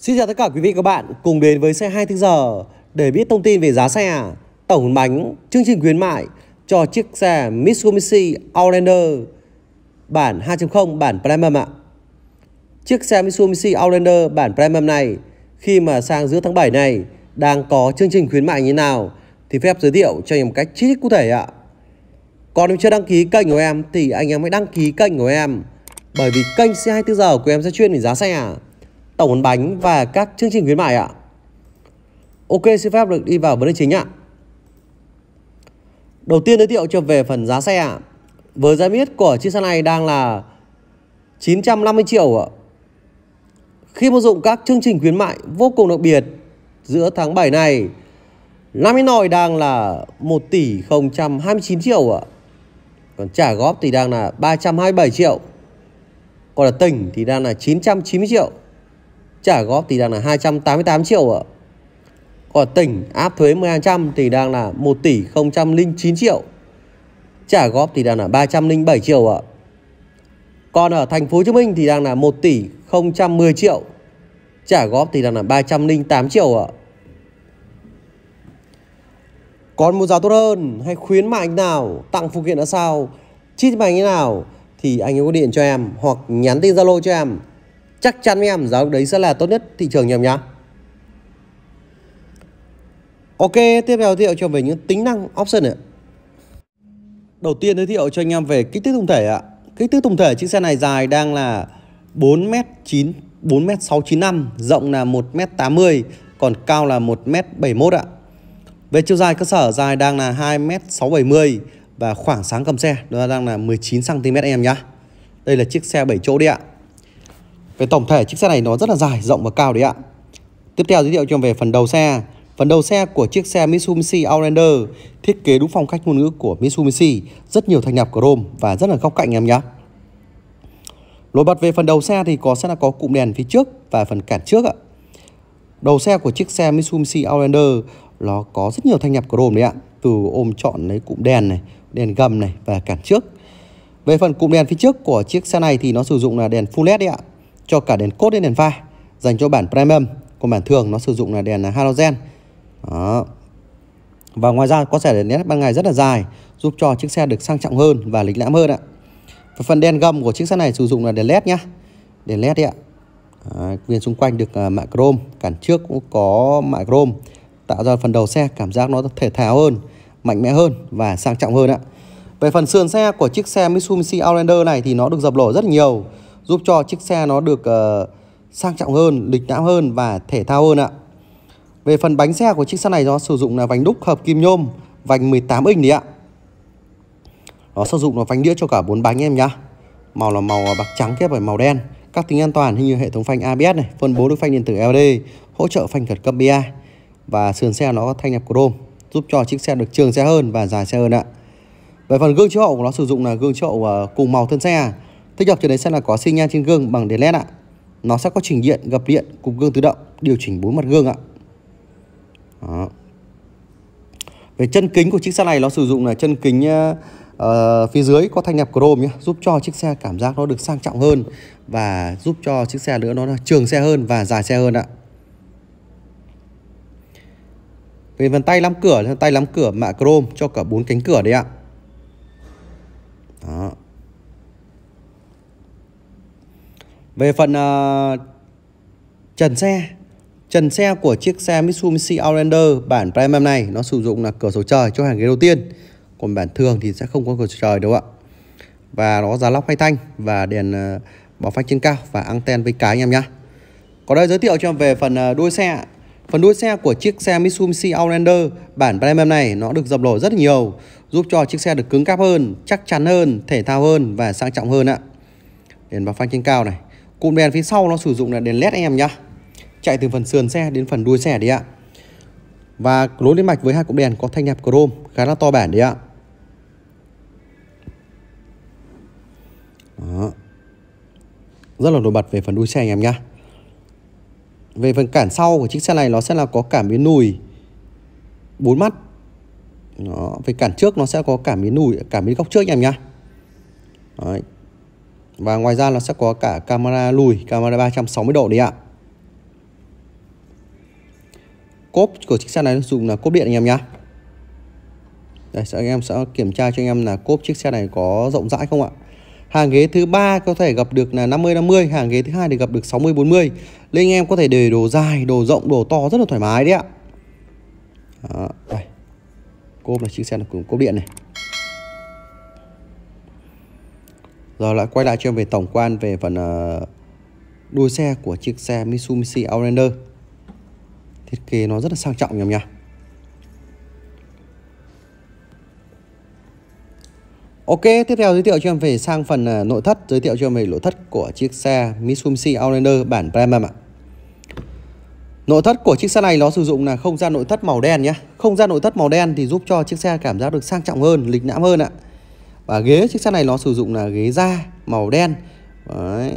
Xin chào tất cả quý vị các bạn cùng đến với xe 2 tiếng giờ để biết thông tin về giá xe, tổng bánh, chương trình khuyến mại cho chiếc xe Mitsubishi Outlander bản 2.0 bản Premium ạ. Chiếc xe Mitsubishi Outlander bản Premium này khi mà sang giữa tháng 7 này đang có chương trình khuyến mại như nào thì phép giới thiệu cho anh em một cách chi tiết cụ thể ạ. Còn em chưa đăng ký kênh của em thì anh em hãy đăng ký kênh của em bởi vì kênh xe 24 giờ của em sẽ chuyên về giá xe ạ tổng ấn bánh và các chương trình khuyến mại ạ. Ok, xin phép được đi vào vấn đề chính ạ. Đầu tiên giới thiệu cho về phần giá xe ạ. Với giá miết của chiếc xe này đang là 950 triệu ạ. Khi mà dụng các chương trình khuyến mại vô cùng đặc biệt giữa tháng 7 này, Lamborghini nồi đang là 1 tỷ 029 triệu ạ. Còn trả góp thì đang là 327 triệu. Còn là tỉnh thì đang là 990 triệu trả góp thì đang là 288 triệu ạ. Còn tỉnh áp thuế 10% thì đang là 1 tỷ 009 triệu. Trả góp thì đang là 307 triệu ạ. Còn ở thành phố Hồ Chí Minh thì đang là 1 tỷ 010 triệu. Trả góp thì đang là 308 triệu ạ. Còn một giá tốt hơn hay khuyến mại nào, tặng phụ kiện là sao, chi tiết như nào thì anh ấy có điện cho em hoặc nhắn tin Zalo cho em chắc chắn em giá đấy sẽ là tốt nhất thị trường nhầm nhá Ok tiếp theo giới thiệu cho về những tính năng option ạ Đầu tiên giới thiệu cho anh em về kích thước tổng thể ạ Kích thước tổng thể chiếc xe này dài đang là 4m9 4m695 rộng là 1m80 còn cao là 1m71 ạ Về chiều dài cơ sở dài đang là 2m670 và khoảng sáng cầm xe đó đang là 19cm em nhá Đây là chiếc xe 7 chỗ đi ạ về tổng thể chiếc xe này nó rất là dài, rộng và cao đấy ạ. Tiếp theo giới thiệu cho về phần đầu xe. Phần đầu xe của chiếc xe Mitsubishi Outlander thiết kế đúng phong cách ngôn ngữ của Mitsubishi, rất nhiều thanh nạp chrome và rất là góc cạnh em nhé. Nổi bật về phần đầu xe thì có sẽ là có cụm đèn phía trước và phần cản trước ạ. Đầu xe của chiếc xe Mitsubishi Outlander nó có rất nhiều thanh nạp chrome đấy ạ. Từ ôm trọn lấy cụm đèn này, đèn gầm này và cản trước. Về phần cụm đèn phía trước của chiếc xe này thì nó sử dụng là đèn full LED đấy ạ cho cả đèn cốt đến đèn pha dành cho bản premium còn bản thường nó sử dụng là đèn à, halogen đó và ngoài ra có thể đèn led ban ngày rất là dài giúp cho chiếc xe được sang trọng hơn và lịch lãm hơn ạ và phần đèn gầm của chiếc xe này sử dụng là đèn led nhá đèn led đấy ạ à, viền xung quanh được à, mạ chrome cản trước cũng có mạ chrome tạo ra phần đầu xe cảm giác nó thể thao hơn mạnh mẽ hơn và sang trọng hơn ạ về phần sườn xe của chiếc xe Mitsubishi Outlander này thì nó được dập lổ rất nhiều giúp cho chiếc xe nó được uh, sang trọng hơn, lịch lãm hơn và thể thao hơn ạ. Về phần bánh xe của chiếc xe này nó sử dụng là vành đúc hợp kim nhôm, vành 18 inch đấy ạ. Nó sử dụng là vành đĩa cho cả bốn bánh em nhá. Màu là màu ờ, bạc trắng kết với màu đen. Các tính an toàn như hệ thống phanh ABS này, phân bố được phanh điện tử LD, hỗ trợ phanh khẩn cấp BA và sườn xe nó có thanh nẹp chrome, giúp cho chiếc xe được trường xe hơn và dài xe hơn ạ. Về phần gương chiếu hậu của nó sử dụng là gương chiếu hậu ờ, cùng màu thân xe Thích hợp trường đấy xem là có xi nhan trên gương bằng đèn led ạ. Nó sẽ có trình điện, gập điện, cục gương tự động, điều chỉnh bốn mặt gương ạ. Đó. Về chân kính của chiếc xe này nó sử dụng là chân kính uh, phía dưới có thanh nhập chrome nhé, giúp cho chiếc xe cảm giác nó được sang trọng hơn và giúp cho chiếc xe nữa nó trường xe hơn và dài xe hơn ạ. Về phần tay lắm cửa, tay lắm cửa mạ chrome cho cả bốn cánh cửa đấy ạ. Đó. Về phần uh, trần xe Trần xe của chiếc xe Mitsubishi Outlander bản Premium này nó sử dụng là cửa sổ trời cho hàng ghế đầu tiên. Còn bản thường thì sẽ không có cửa sổ trời đâu ạ. Và nó giá lóc hay thanh và đèn ờ, báo phanh trên cao và anten với cái anh em nhá. Còn đây giới thiệu cho em về phần ờ, đuôi xe. Phần đuôi xe của chiếc xe Mitsubishi Outlander bản Premium này nó được dập nổi rất nhiều, giúp cho chiếc xe được cứng cáp hơn, chắc chắn hơn, thể thao hơn và sang trọng hơn ạ. Đèn báo phanh trên cao này, Cụm đèn phía sau nó sử dụng là đèn led anh em nhá. Chạy từ phần sườn xe đến phần đuôi xe đi ạ. Và nối liên mạch với hai cụm đèn có thanh nhạc chrome khá là to bản đi ạ. Đó. Rất là nổi bật về phần đuôi xe anh em nhá. Về phần cản sau của chiếc xe này nó sẽ là có cảm biến lùi bốn mắt. Đó. Về cản trước nó sẽ có cảm biến lùi, cảm biến góc trước anh em nhá. Đấy và ngoài ra là sẽ có cả camera lùi camera 360 độ đấy ạ cốp của chiếc xe này dùng là cốp điện anh em nhé đây sẽ anh em sẽ kiểm tra cho anh em là cốp chiếc xe này có rộng rãi không ạ hàng ghế thứ ba có thể gặp được là 50 50 hàng ghế thứ hai thì gặp được 60 40 nên anh em có thể để đồ dài đồ rộng đồ to rất là thoải mái đấy ạ à, đây cốp là chiếc xe là cùng cốp điện này rồi lại quay lại cho em về tổng quan về phần ờ, đuôi xe của chiếc xe Mitsubishi Outlander. Thiết kế nó rất là sang trọng nhầm nhỉ. Ok, tiếp theo giới thiệu cho em về sang phần ờ, nội thất, giới thiệu cho em về nội thất của chiếc xe Mitsubishi Outlander bản Premium ạ. Nội thất của chiếc xe này nó sử dụng là không gian nội thất màu đen nhé Không gian nội thất màu đen thì giúp cho chiếc xe cảm giác được sang trọng hơn, lịch lãm hơn ạ và ghế chiếc xe này nó sử dụng là ghế da màu đen Đấy.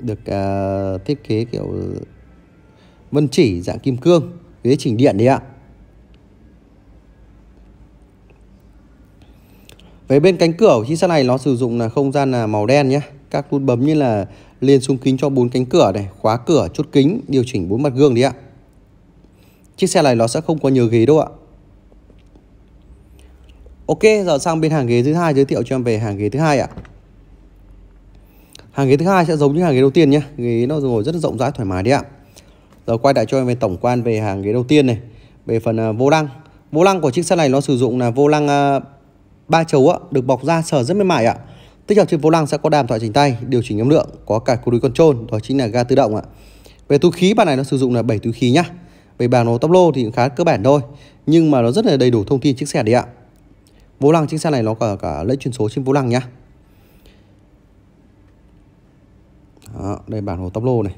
được uh, thiết kế kiểu vân chỉ dạng kim cương ghế chỉnh điện đấy ạ Về bên cánh cửa của chiếc xe này nó sử dụng là không gian là màu đen nhé. Các nút bấm như là lên xuống kính cho bốn cánh cửa này, khóa cửa, chốt kính, điều chỉnh bốn mặt gương đấy ạ. Chiếc xe này nó sẽ không có nhiều ghế đâu ạ ok giờ sang bên hàng ghế thứ hai giới thiệu cho em về hàng ghế thứ hai ạ hàng ghế thứ hai sẽ giống như hàng ghế đầu tiên nhé ghế nó ngồi rất rộng rãi thoải mái đấy ạ rồi quay lại cho em về tổng quan về hàng ghế đầu tiên này về phần uh, vô lăng vô lăng của chiếc xe này nó sử dụng là vô lăng uh, ba chấu ạ được bọc da sờ rất mềm mại ạ tích hợp trên vô lăng sẽ có đàm thoại chỉnh tay điều chỉnh âm lượng có cả cùi control đó chính là ga tự động ạ về túi khí bạn này nó sử dụng là 7 túi khí nhá về bảng đồ tốc lô thì cũng khá cơ bản thôi nhưng mà nó rất là đầy đủ thông tin chiếc xe đấy ạ Vô lăng trên xe này nó có cả lẫy chuyển số trên vô lăng nhá. Đó, đây bản hồ tốc lô này.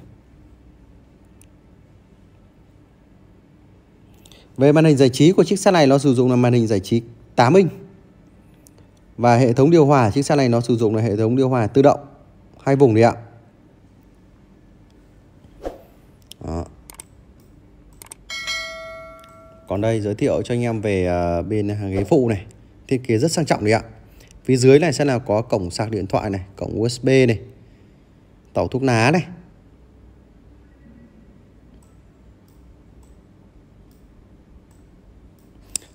Về màn hình giải trí của chiếc xe này nó sử dụng là màn hình giải trí 8 inch. Và hệ thống điều hòa chiếc xe này nó sử dụng là hệ thống điều hòa tự động hai vùng đấy ạ. Đó. Còn đây giới thiệu cho anh em về à, bên hàng ghế phụ này thiết kế rất sang trọng đấy ạ phía dưới này sẽ là có cổng sạc điện thoại này cổng USB này tàu thuốc lá này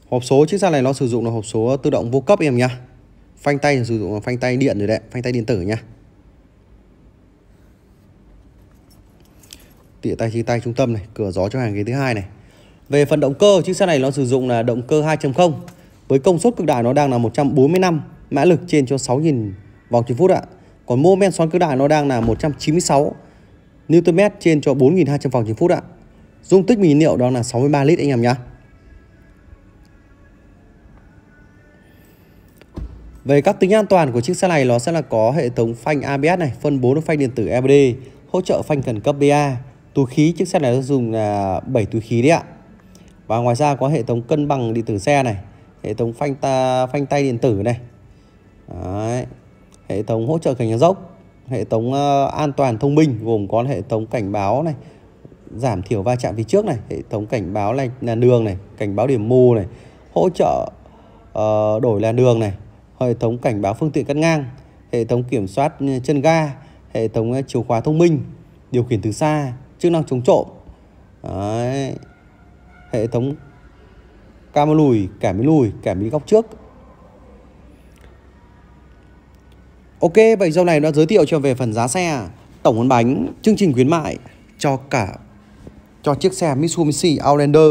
hộp số chiếc xe này nó sử dụng là hộp số tự động vô cấp em nhá phanh tay sử dụng là phanh tay điện rồi đấy phanh tay điện tử nhá tỉa tay chia tay trung tâm này cửa gió cho hàng ghế thứ hai này về phần động cơ chiếc xe này nó sử dụng là động cơ 2.0 với công suất cực đại nó đang là 140 năm mã lực trên cho 6.000 vòng trên phút ạ còn mô men xoắn cực đại nó đang là 196 Nm trên cho 4.200 vòng trên phút ạ dung tích bình nhiên liệu đó là 63 lít anh em nhé Về các tính an toàn của chiếc xe này nó sẽ là có hệ thống phanh ABS này, phân bố phanh điện tử EBD, hỗ trợ phanh khẩn cấp BA. Túi khí chiếc xe này nó dùng là 7 túi khí đấy ạ. Và ngoài ra có hệ thống cân bằng điện tử xe này, hệ thống phanh ta phanh tay điện tử này Đấy. hệ thống hỗ trợ cảnh dốc hệ thống ờ, an toàn thông minh gồm có hệ thống cảnh báo này giảm thiểu va chạm phía trước này hệ thống cảnh báo làn, làn đường này cảnh báo điểm mù này hỗ trợ uh, đổi làn đường này hệ thống cảnh báo phương tiện cắt ngang hệ thống kiểm soát chân ga hệ thống ờ, chìa khóa thông minh điều khiển từ xa chức năng chống trộm Đấy. hệ thống cam lùi cả mí lùi cả mí góc trước Ok, vậy dòng này đã giới thiệu cho về phần giá xe, tổng cuốn bánh, chương trình khuyến mại cho cả cho chiếc xe Mitsubishi Outlander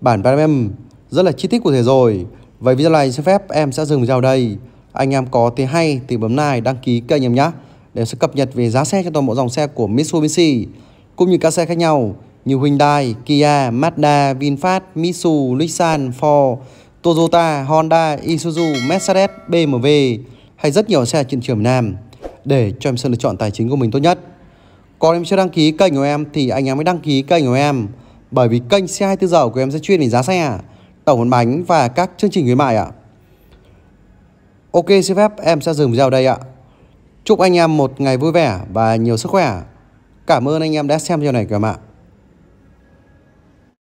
bản Platinum rất là chi tiết cụ thể rồi. Vậy video này xin phép em sẽ dừng video đây. Anh em có thấy hay thì bấm like đăng ký kênh em nhé để sẽ cập nhật về giá xe cho toàn bộ dòng xe của Mitsubishi cũng như các xe khác nhau như Hyundai, Kia, Mazda, VinFast, Mitsubishi, Nissan, Ford, Toyota, Honda, Isuzu, Mercedes, BMW hay rất nhiều xe trên trường Nam để cho em sự lựa chọn tài chính của mình tốt nhất. Còn em chưa đăng ký kênh của em thì anh em mới đăng ký kênh của em bởi vì kênh xe 24 giờ của em sẽ chuyên về giá xe, tổng hợp bánh và các chương trình khuyến mại ạ. Ok xin phép em sẽ dừng video đây ạ. Chúc anh em một ngày vui vẻ và nhiều sức khỏe. Cảm ơn anh em đã xem video này của em ạ.